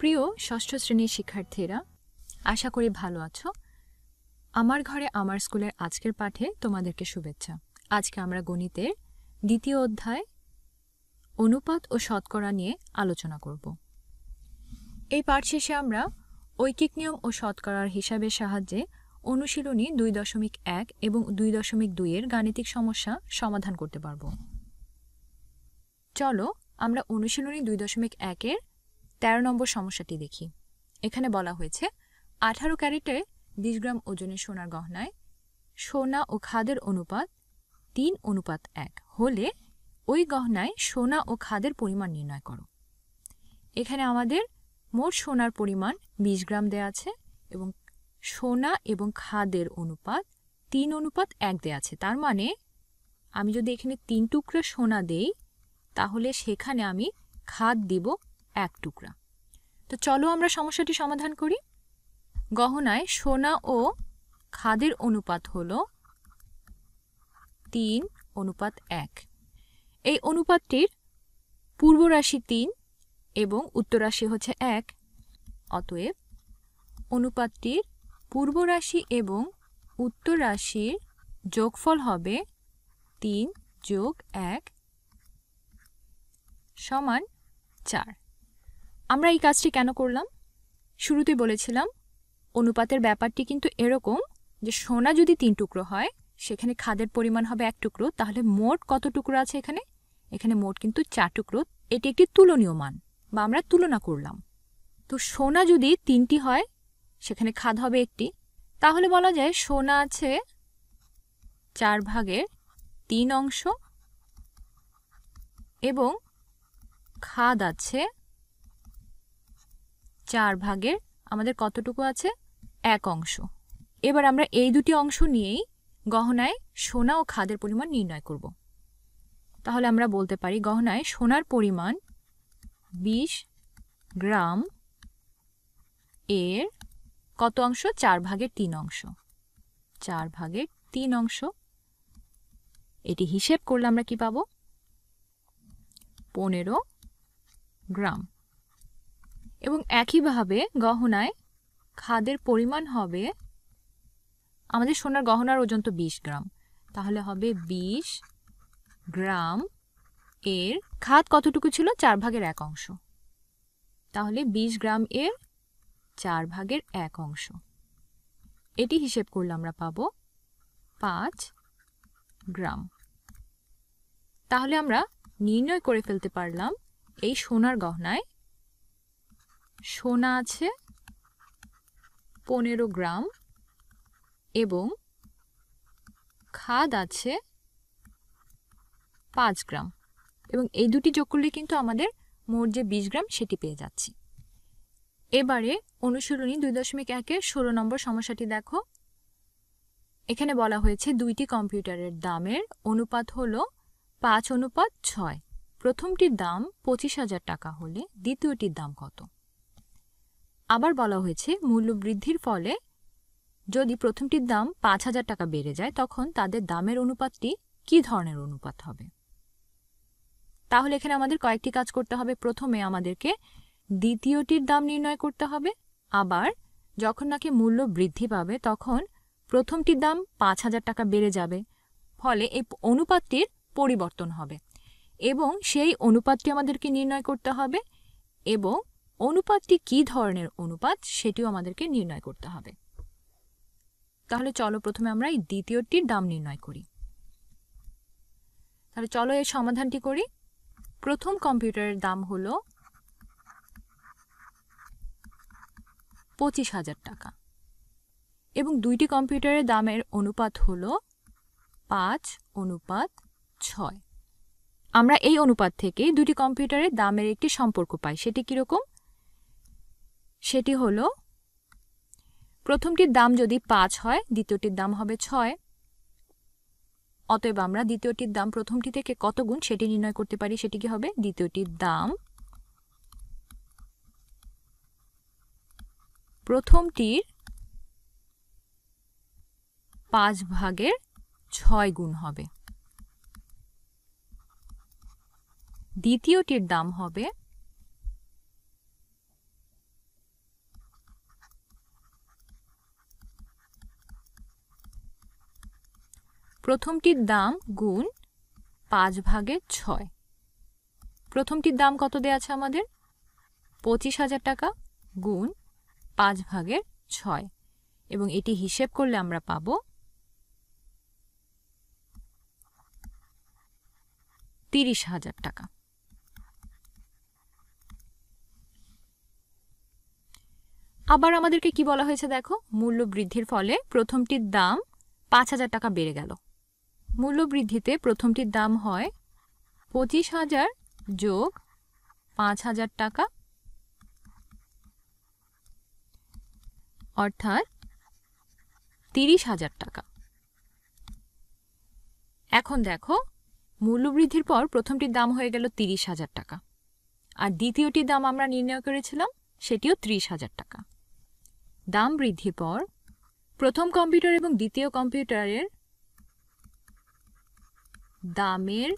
প্রিয় ষষ্ঠ শ্রেণীর শিক্ষার্থীরা আশা করি ভালো আছো আমার ঘরে আমার স্কুলের আজকের পাঠে তোমাদেরকে শুভেচ্ছা আজকে আমরা গণিতের দ্বিতীয় অধ্যায় অনুপাত ও শতকরা নিয়ে আলোচনা করব এই পাঠ শেষে আমরা ঐকিক নিয়ম ও শতকরার হিসাবের সাহায্যে অনুশীলনী দুই দশমিক এক এবং দুই দশমিক দুইয়ের গাণিতিক সমস্যা সমাধান করতে পারব চলো আমরা অনুশীলনী দুই দশমিক একের ১৩ নম্বর সমস্যাটি দেখি এখানে বলা হয়েছে আঠারো ক্যারেটে বিশ গ্রাম ওজনের সোনার গহনায় সোনা ও খাদের অনুপাত তিন অনুপাত এক হলে ওই গহনায় সোনা ও খাদের পরিমাণ নির্ণয় করো এখানে আমাদের মোট সোনার পরিমাণ ২০ গ্রাম দেয়া আছে এবং সোনা এবং খাদের অনুপাত তিন অনুপাত এক দেয়া আছে তার মানে আমি যদি এখানে তিন টুকরো সোনা দেই তাহলে সেখানে আমি খাদ দিব এক টুকরা তো চলো আমরা সমস্যাটি সমাধান করি গহনায় সোনা ও খাদের অনুপাত হল তিন অনুপাত এক এই অনুপাতটির পূর্ব রাশি তিন এবং উত্তর রাশি হচ্ছে এক অতএব অনুপাতটির পূর্ব রাশি এবং উত্তর রাশির যোগফল হবে তিন যোগ এক সমান চার আমরা এই কাজটি কেন করলাম শুরুতে বলেছিলাম অনুপাতের ব্যাপারটি কিন্তু এরকম যে সোনা যদি তিন টুকরো হয় সেখানে খাদের পরিমাণ হবে এক টুকরো তাহলে মোট কত টুকরো আছে এখানে এখানে মোট কিন্তু চার টুকরো এটি একটি তুলনীয় মান বা আমরা তুলনা করলাম তো সোনা যদি তিনটি হয় সেখানে খাদ হবে একটি তাহলে বলা যায় সোনা আছে চার ভাগের তিন অংশ এবং খাদ আছে চার ভাগের আমাদের কতটুকু আছে এক অংশ এবার আমরা এই দুটি অংশ নিয়েই গহনায় সোনা ও খাদের পরিমাণ নির্ণয় করব তাহলে আমরা বলতে পারি গহনায় সোনার পরিমাণ ২০ গ্রাম এর কত অংশ চার ভাগের তিন অংশ চার ভাগের তিন অংশ এটি হিসেব করলে আমরা কি পাব পনেরো গ্রাম এবং একইভাবে গহনায় খাদের পরিমাণ হবে আমাদের সোনার গহনার ওজন তো বিশ গ্রাম তাহলে হবে বিশ গ্রাম এর খাদ কতটুকু ছিল চার ভাগের এক অংশ তাহলে ২০ গ্রাম এর চার ভাগের এক অংশ এটি হিসেব করলে আমরা পাব পাঁচ গ্রাম তাহলে আমরা নির্ণয় করে ফেলতে পারলাম এই সোনার গহনায় সোনা আছে পনেরো গ্রাম এবং খাদ আছে পাঁচ গ্রাম এবং এই দুটি যোগ করলে কিন্তু আমাদের মোট যে বিশ গ্রাম সেটি পেয়ে যাচ্ছি এবারে অনুশীলনী দুই দশমিক একে ষোলো নম্বর সমস্যাটি দেখো এখানে বলা হয়েছে দুইটি কম্পিউটারের দামের অনুপাত হল পাঁচ অনুপাত ছয় প্রথমটির দাম পঁচিশ হাজার টাকা হলে দ্বিতীয়টির দাম কত আবার বলা হয়েছে মূল্যবৃদ্ধির ফলে যদি প্রথমটির দাম পাঁচ হাজার টাকা বেড়ে যায় তখন তাদের দামের অনুপাতটি কি ধরনের অনুপাত হবে তাহলে এখানে আমাদের কয়েকটি কাজ করতে হবে প্রথমে আমাদেরকে দ্বিতীয়টির দাম নির্ণয় করতে হবে আবার যখন নাকি মূল্য বৃদ্ধি পাবে তখন প্রথমটির দাম পাঁচ হাজার টাকা বেড়ে যাবে ফলে এই অনুপাতটির পরিবর্তন হবে এবং সেই অনুপাতটি আমাদেরকে নির্ণয় করতে হবে এবং অনুপাতটি কি ধরনের অনুপাত সেটিও আমাদেরকে নির্ণয় করতে হবে তাহলে চলো প্রথমে আমরা এই দ্বিতীয়টির দাম নির্ণয় করি তাহলে চলো এই সমাধানটি করি প্রথম কম্পিউটারের দাম হল পঁচিশ হাজার টাকা এবং দুইটি কম্পিউটারের দামের অনুপাত হলো পাঁচ অনুপাত ছয় আমরা এই অনুপাত থেকে দুটি কম্পিউটারের দামের একটি সম্পর্ক পাই সেটি কীরকম সেটি হল প্রথমটির দাম যদি পাঁচ হয় দ্বিতীয়টির দাম হবে ছয় অতএব আমরা দ্বিতীয়টির দাম প্রথমটি থেকে কত গুণ সেটি নির্ণয় করতে পারি সেটি কি হবে দ্বিতীয়টির দাম প্রথমটির পাঁচ ভাগের ছয় গুণ হবে দ্বিতীয়টির দাম হবে প্রথমটির দাম গুণ পাঁচ ভাগের ছয় প্রথমটির দাম কত দেওয়া আছে আমাদের পঁচিশ হাজার টাকা গুণ পাঁচ ভাগের ছয় এবং এটি হিসেব করলে আমরা পাব তিরিশ হাজার টাকা আবার আমাদেরকে কি বলা হয়েছে দেখো মূল্য বৃদ্ধির ফলে প্রথমটির দাম পাঁচ হাজার টাকা বেড়ে গেল মূল্যবৃদ্ধিতে প্রথমটির দাম হয় পঁচিশ হাজার যোগ পাঁচ হাজার টাকা অর্থাৎ তিরিশ হাজার টাকা এখন দেখো মূল্যবৃদ্ধির পর প্রথমটির দাম হয়ে গেল তিরিশ হাজার টাকা আর দ্বিতীয়টির দাম আমরা নির্ণয় করেছিলাম সেটিও ত্রিশ হাজার টাকা দাম বৃদ্ধির পর প্রথম কম্পিউটার এবং দ্বিতীয় কম্পিউটারের দামের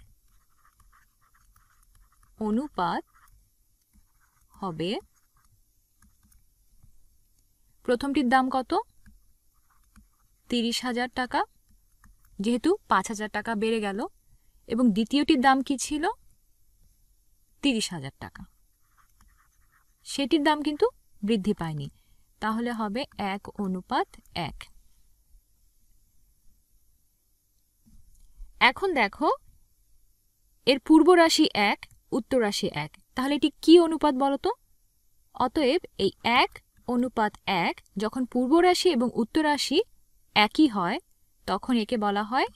অনুপাত হবে প্রথমটির দাম কত তিরিশ হাজার টাকা যেহেতু পাঁচ হাজার টাকা বেড়ে গেল এবং দ্বিতীয়টির দাম কি ছিল তিরিশ হাজার টাকা সেটির দাম কিন্তু বৃদ্ধি পায়নি তাহলে হবে এক অনুপাত এক এখন দেখো এর পূর্ব রাশি এক উত্তর রাশি এক তাহলে এটি কি অনুপাত বলতো অতএব এই এক অনুপাত এক যখন পূর্ব রাশি এবং উত্তর রাশি একই হয় তখন একে বলা হয়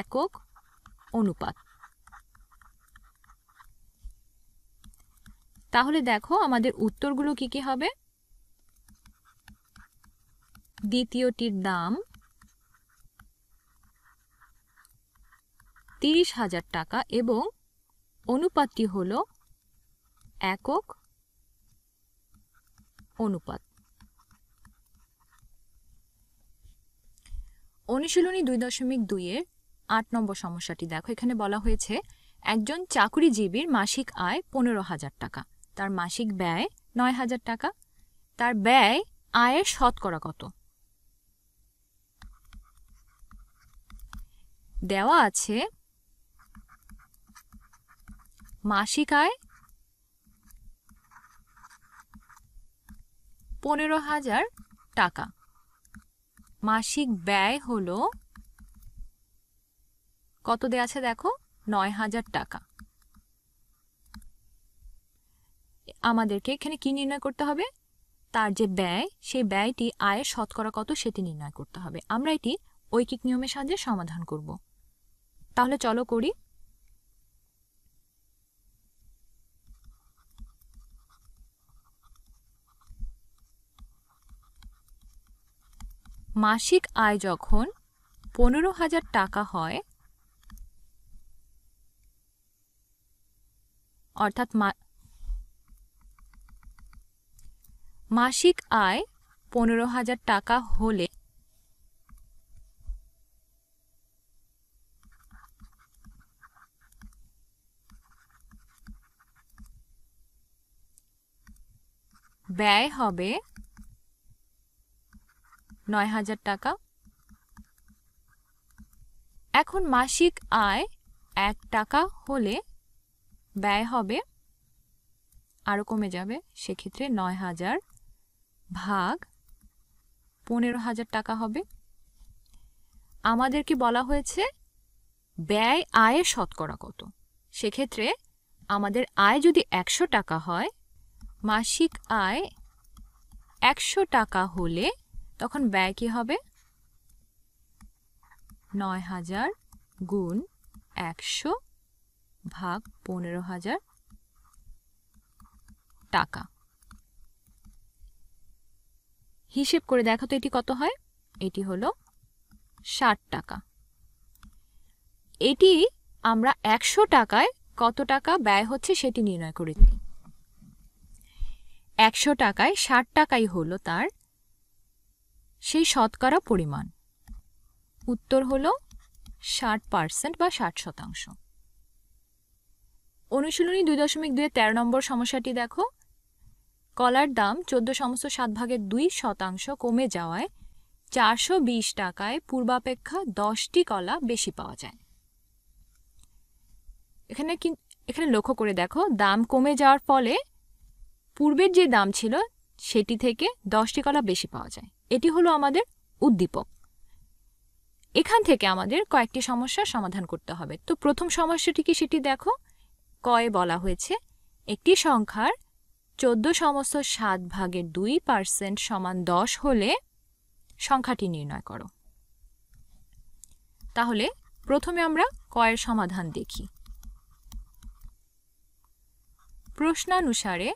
একক অনুপাত তাহলে দেখো আমাদের উত্তরগুলো কি কি হবে দ্বিতীয়টির দাম তিরিশ হাজার টাকা এবং অনুপাতটি হল একক অনুপাত অনুশীলনী দুই দশমিক দুইয়ের আট নম্বর সমস্যাটি দেখো এখানে বলা হয়েছে একজন চাকুরিজীবীর মাসিক আয় পনেরো হাজার টাকা তার মাসিক ব্যয় নয় হাজার টাকা তার ব্যয় আয়ের শতকরা কত দেওয়া আছে মাসিক আয় পনেরো হাজার টাকা মাসিক ব্যয় হল কত দেয়া আছে দেখো নয় হাজার টাকা আমাদেরকে এখানে কি নির্ণয় করতে হবে তার যে ব্যয় সেই ব্যয়টি আয়ের শতকরা কত সেটি নির্ণয় করতে হবে আমরা এটি ঐকিক নিয়মের সাহায্যে সমাধান করব তাহলে চলো করি মাসিক আয় যখন পনেরো হাজার টাকা হয় অর্থাৎ মাসিক আয় পনেরো হাজার টাকা হলে ব্যয় হবে নয় হাজার টাকা এখন মাসিক আয় এক টাকা হলে ব্যয় হবে আরও কমে যাবে সেক্ষেত্রে নয় হাজার ভাগ পনেরো হাজার টাকা হবে আমাদেরকে বলা হয়েছে ব্যয় আয়ের শতকরা কত সেক্ষেত্রে আমাদের আয় যদি একশো টাকা হয় মাসিক আয় একশো টাকা হলে তখন ব্যয় কী হবে নয় হাজার গুণ একশো ভাগ পনেরো হাজার টাকা হিসেব করে দেখো তো এটি কত হয় এটি হলো ষাট টাকা এটি আমরা একশো টাকায় কত টাকা ব্যয় হচ্ছে সেটি নির্ণয় করে দিই একশো টাকায় ষাট টাকাই হলো তার সেই শতকরা পরিমাণ উত্তর হল ষাট পার্সেন্ট বা ষাট শতাংশ অনুশীলনী দুই দশমিক দুয়ে তেরো নম্বর সমস্যাটি দেখো কলার দাম চোদ্দ সমস্ত সাত ভাগের দুই শতাংশ কমে যাওয়ায় চারশো বিশ টাকায় পূর্বাপেক্ষা দশটি কলা বেশি পাওয়া যায় এখানে এখানে লক্ষ্য করে দেখো দাম কমে যাওয়ার ফলে পূর্বের যে দাম ছিল সেটি থেকে দশটি কলা বেশি পাওয়া যায় এটি হলো আমাদের উদ্দীপক এখান থেকে আমাদের কয়েকটি সমস্যার সমাধান করতে হবে তো প্রথম সমস্যাটি কি সেটি দেখো কয়ে বলা হয়েছে একটি সংখ্যার চোদ্দ সমস্ত সাত ভাগের দুই পার্সেন্ট সমান দশ হলে সংখ্যাটি নির্ণয় করো তাহলে প্রথমে আমরা কয়ের সমাধান দেখি প্রশ্নানুসারে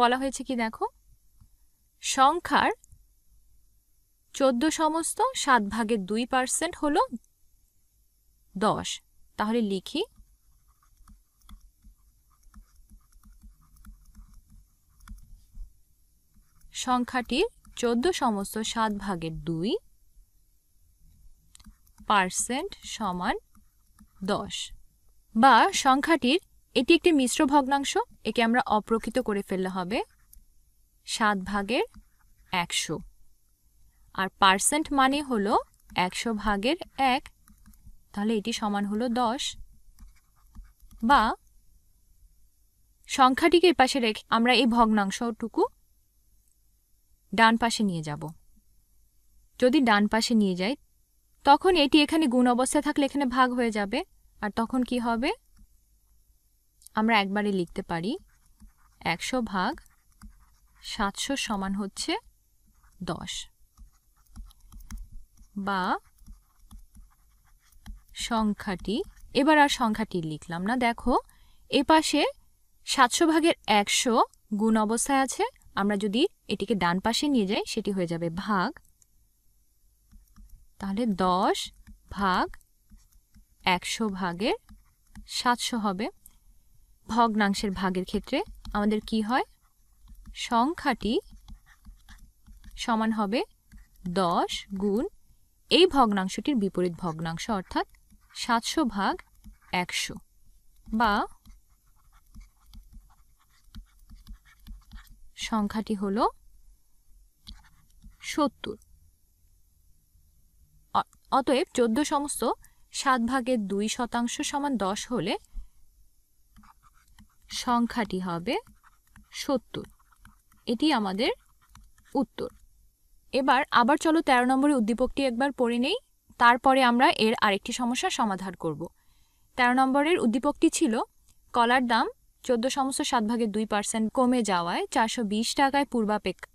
বলা হয়েছে কি দেখো সংখ্যার চোদ্দ সমস্ত সাত ভাগের দুই পার্সেন্ট হল দশ তাহলে লিখি সংখ্যাটির চোদ্দ সমস্ত সাত ভাগের দুই পার্সেন্ট সমান দশ বা সংখ্যাটির এটি একটি মিশ্র ভগ্নাংশ একে আমরা অপ্রকৃত করে ফেললে হবে সাত ভাগের একশো আর পার্সেন্ট মানে হলো একশো ভাগের এক তাহলে এটি সমান হলো দশ বা সংখ্যাটিকে পাশে রেখে আমরা এই ভগ্নাংশটুকু ডান পাশে নিয়ে যাব যদি ডান পাশে নিয়ে যাই তখন এটি এখানে গুণ অবস্থায় থাকলে এখানে ভাগ হয়ে যাবে আর তখন কি হবে আমরা একবারে লিখতে পারি একশো ভাগ সাতশো সমান হচ্ছে দশ বা সংখ্যাটি এবার আর সংখ্যাটি লিখলাম না দেখো এ পাশে সাতশো ভাগের একশো গুণ অবস্থায় আছে আমরা যদি এটিকে ডান পাশে নিয়ে যাই সেটি হয়ে যাবে ভাগ তাহলে দশ ভাগ একশো ভাগের সাতশো হবে ভগ্নাংশের ভাগের ক্ষেত্রে আমাদের কি হয় সংখ্যাটি সমান হবে দশ গুণ এই ভগ্নাংশটির বিপরীত ভগ্নাংশ অর্থাৎ সাতশো ভাগ একশো বা সংখ্যাটি হল সত্তর অতএব চোদ্দ সমস্ত সাত ভাগের দুই শতাংশ সমান দশ হলে সংখ্যাটি হবে সত্তর এটি আমাদের উত্তর এবার আবার চলো ১৩ নম্বরের উদ্দীপকটি একবার পড়ে নেই তারপরে আমরা এর আরেকটি সমস্যা সমাধান করব ১৩ নম্বরের উদ্দীপকটি ছিল কলার দাম চোদ্দ সমস্ত সাত ভাগে দুই পার্সেন্ট কমে যাওয়ায় চারশো টাকায় পূর্বাপেক্ষা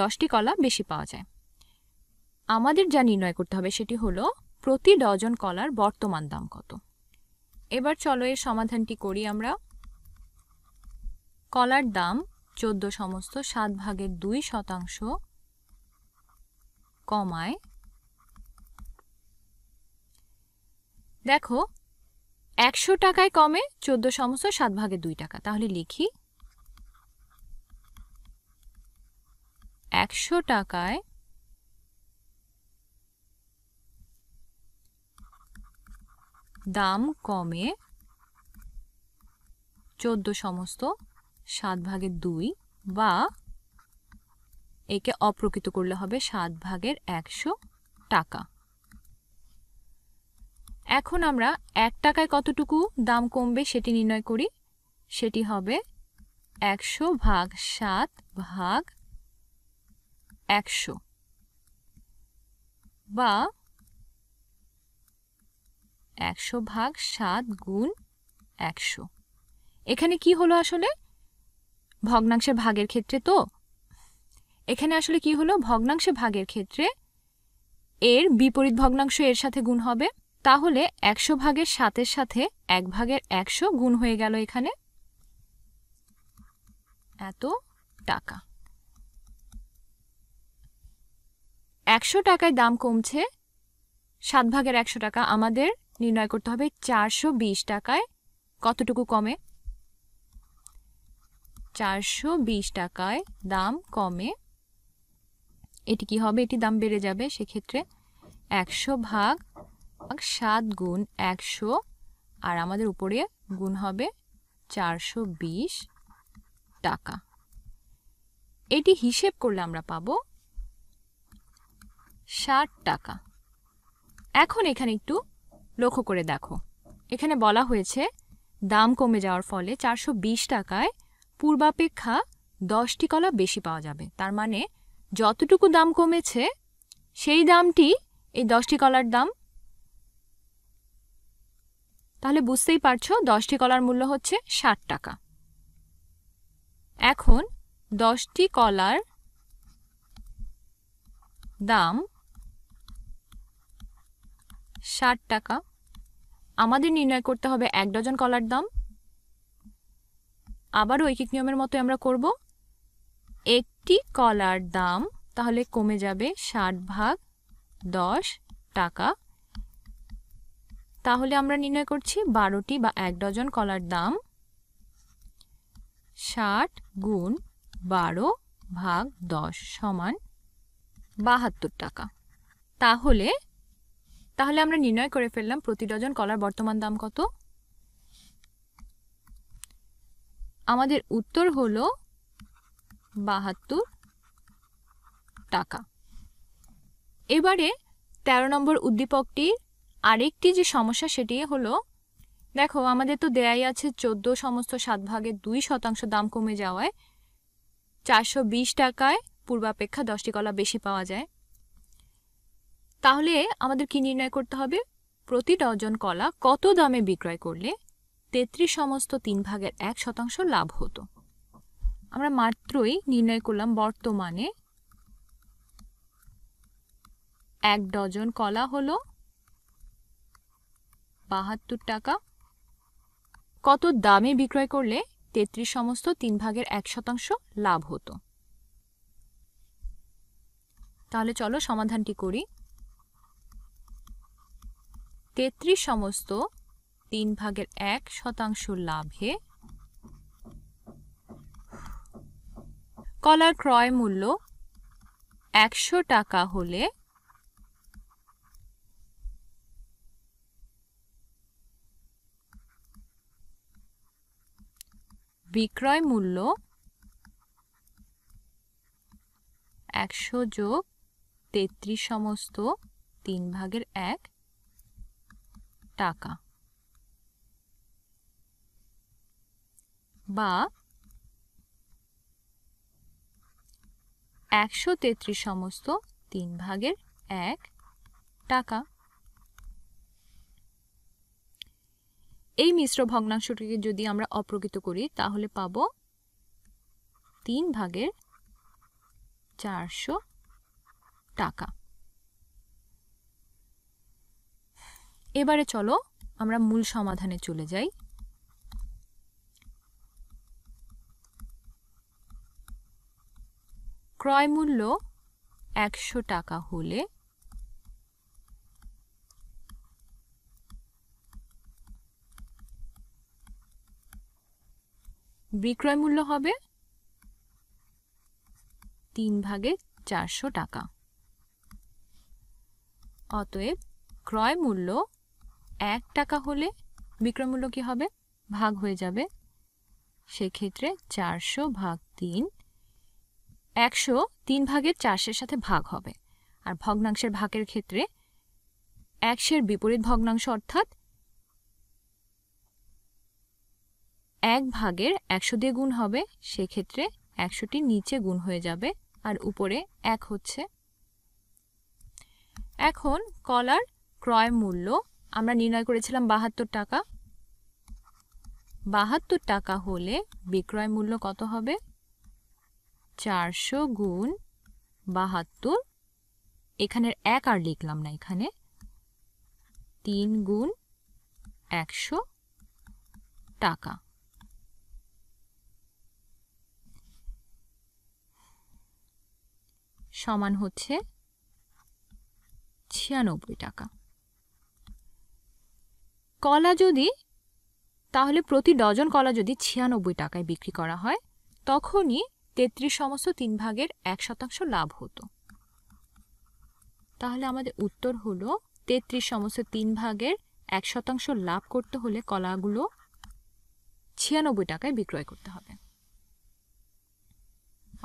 দশটি কলা বেশি পাওয়া যায় আমাদের যা নির্ণয় করতে হবে সেটি হলো প্রতি ডজন কলার বর্তমান দাম কত এবার চলো এর সমাধানটি করি আমরা কলার দাম চোদ্দ সমস্ত সাত ভাগের দুই শতাংশ কমায় দেখো একশো টাকায় কমে চোদ্দ সমস্ত সাত ভাগে দুই টাকা তাহলে লিখি একশো টাকায় দাম কমে চোদ্দ সমস্ত সাত ভাগে দুই বা একে অপ্রকৃত করলে হবে সাত ভাগের একশো টাকা এখন আমরা এক টাকায় কতটুকু দাম কমবে সেটি নির্ণয় করি সেটি হবে একশো ভাগ সাত ভাগ একশো বা একশো ভাগ সাত গুণ একশো এখানে কি হলো আসলে ভগ্নাংশের ভাগের ক্ষেত্রে তো এখানে আসলে কি হলো ভগ্নাংশে ভাগের ক্ষেত্রে এর বিপরীত ভগ্নাংশ এর সাথে গুণ হবে তাহলে একশো ভাগের সাতের সাথে এক ভাগের একশো গুণ হয়ে গেল এখানে এত টাকা একশো টাকায় দাম কমছে সাত ভাগের একশো টাকা আমাদের নির্ণয় করতে হবে চারশো বিশ টাকায় কতটুকু কমে চারশো বিশ টাকায় দাম কমে এটি কি হবে এটি দাম বেড়ে যাবে সেক্ষেত্রে একশো ভাগ সাত গুণ একশো আর আমাদের উপরে গুণ হবে চারশো বিশ টাকা এটি হিসেব করলে আমরা পাব ষাট টাকা এখন এখানে একটু লক্ষ্য করে দেখো এখানে বলা হয়েছে দাম কমে যাওয়ার ফলে চারশো টাকায় পূর্বাপেক্ষা দশটি কলা বেশি পাওয়া যাবে তার মানে যতটুকু দাম কমেছে সেই দামটি এই দশটি কলার দাম তাহলে বুঝতেই পারছো দশটি কলার মূল্য হচ্ছে ষাট টাকা এখন দশটি কলার দাম ষাট টাকা আমাদের নির্ণয় করতে হবে এক ডজন কলার দাম আবারও ঐকিক নিয়মের মতো আমরা করব এক একটি কলার দাম তাহলে কমে যাবে ষাট ভাগ দশ টাকা তাহলে আমরা নির্ণয় করছি বারোটি বা এক ডজন কলার দাম ষাট গুণ বারো ভাগ দশ সমান বাহাত্তর টাকা তাহলে তাহলে আমরা নির্ণয় করে ফেললাম প্রতি ডজন কলার বর্তমান দাম কত আমাদের উত্তর হলো বাহাত্তর টাকা এবারে ১৩ নম্বর উদ্দীপকটির আরেকটি যে সমস্যা সেটি হলো দেখো আমাদের তো দেয়াই আছে ১৪ সমস্ত সাত ভাগের দুই শতাংশ দাম কমে যাওয়ায় চারশো টাকায় পূর্বাপেক্ষা দশটি কলা বেশি পাওয়া যায় তাহলে আমাদের কি নির্ণয় করতে হবে প্রতি ডজন কলা কত দামে বিক্রয় করলে তেত্রিশ সমস্ত তিন ভাগের এক শতাংশ লাভ হতো আমরা মাত্রই নির্ণয় করলাম বর্তমানে এক ডজন কলা হলো বাহাত্তর টাকা কত দামে বিক্রয় করলে তেত্রিশ সমস্ত তিন ভাগের এক শতাংশ লাভ হতো তাহলে চলো সমাধানটি করি তেত্রিশ সমস্ত তিন ভাগের এক শতাংশ লাভে কলার ক্রয় মূল্য একশো টাকা হলে বিক্রয় মূল্য একশো যোগ তেত্রিশ সমস্ত তিন ভাগের এক টাকা বা একশো তেত্রিশ সমস্ত তিন ভাগের এক টাকা এই মিশ্র ভগ্নাংশটিকে যদি আমরা অপ্রকৃত করি তাহলে পাব তিন ভাগের চারশো টাকা এবারে চলো আমরা মূল সমাধানে চলে যাই ক্রয়মূল্য একশো টাকা হলে বিক্রয় মূল্য হবে তিন ভাগে চারশো টাকা অতএব ক্রয় মূল্য এক টাকা হলে বিক্রয় মূল্য কী হবে ভাগ হয়ে যাবে সেক্ষেত্রে চারশো ভাগ তিন একশো তিন ভাগের চারশের সাথে ভাগ হবে আর ভগ্নাংশের ভাগের ক্ষেত্রে একশের বিপরীত ভগ্নাংশ অর্থাৎ এক ভাগের একশো দিয়ে গুণ হবে সেক্ষেত্রে একশোটি নিচে গুণ হয়ে যাবে আর উপরে এক হচ্ছে এখন কলার ক্রয় মূল্য আমরা নির্ণয় করেছিলাম বাহাত্তর টাকা বাহাত্তর টাকা হলে বিক্রয় মূল্য কত হবে চারশো গুণ বাহাত্তর এখানের এক আর লিখলাম না এখানে তিন গুণ একশো টাকা সমান হচ্ছে ছিয়ানব্বই টাকা কলা যদি তাহলে প্রতি ডজন কলা যদি ছিয়ানব্বই টাকায় বিক্রি করা হয় তখনই তেত্রিশ সমস্ত তিন ভাগের এক শতাংশ লাভ হতো তাহলে আমাদের উত্তর হলো তেত্রিশ সমস্ত তিন ভাগের এক শতাংশ লাভ করতে হলে কলাগুলো ছিয়ানব্বই টাকায় বিক্রয় করতে হবে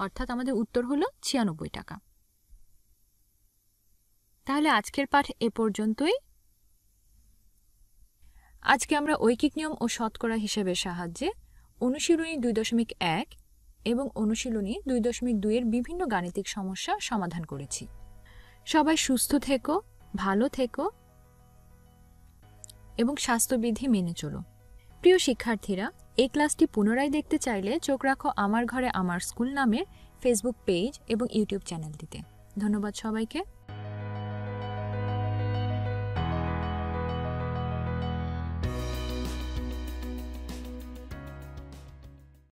অর্থাৎ আমাদের উত্তর হলো ছিয়ানব্বই টাকা তাহলে আজকের পাঠ এ পর্যন্তই আজকে আমরা ঐকিক নিয়ম ও শতকরা হিসেবে সাহায্যে অনুশীলনী দুই দশমিক এক এবং অনুশীলনী দুই দশমিক দুইয়ের বিভিন্ন গাণিতিক সমস্যা সমাধান করেছি সবাই সুস্থ থেকো ভালো থেকো এবং স্বাস্থ্যবিধি মেনে চলো প্রিয় শিক্ষার্থীরা এই ক্লাসটি পুনরায় দেখতে চাইলে চোখ রাখো আমার ঘরে আমার স্কুল নামের ফেসবুক পেজ এবং ইউটিউব চ্যানেলটিতে ধন্যবাদ সবাইকে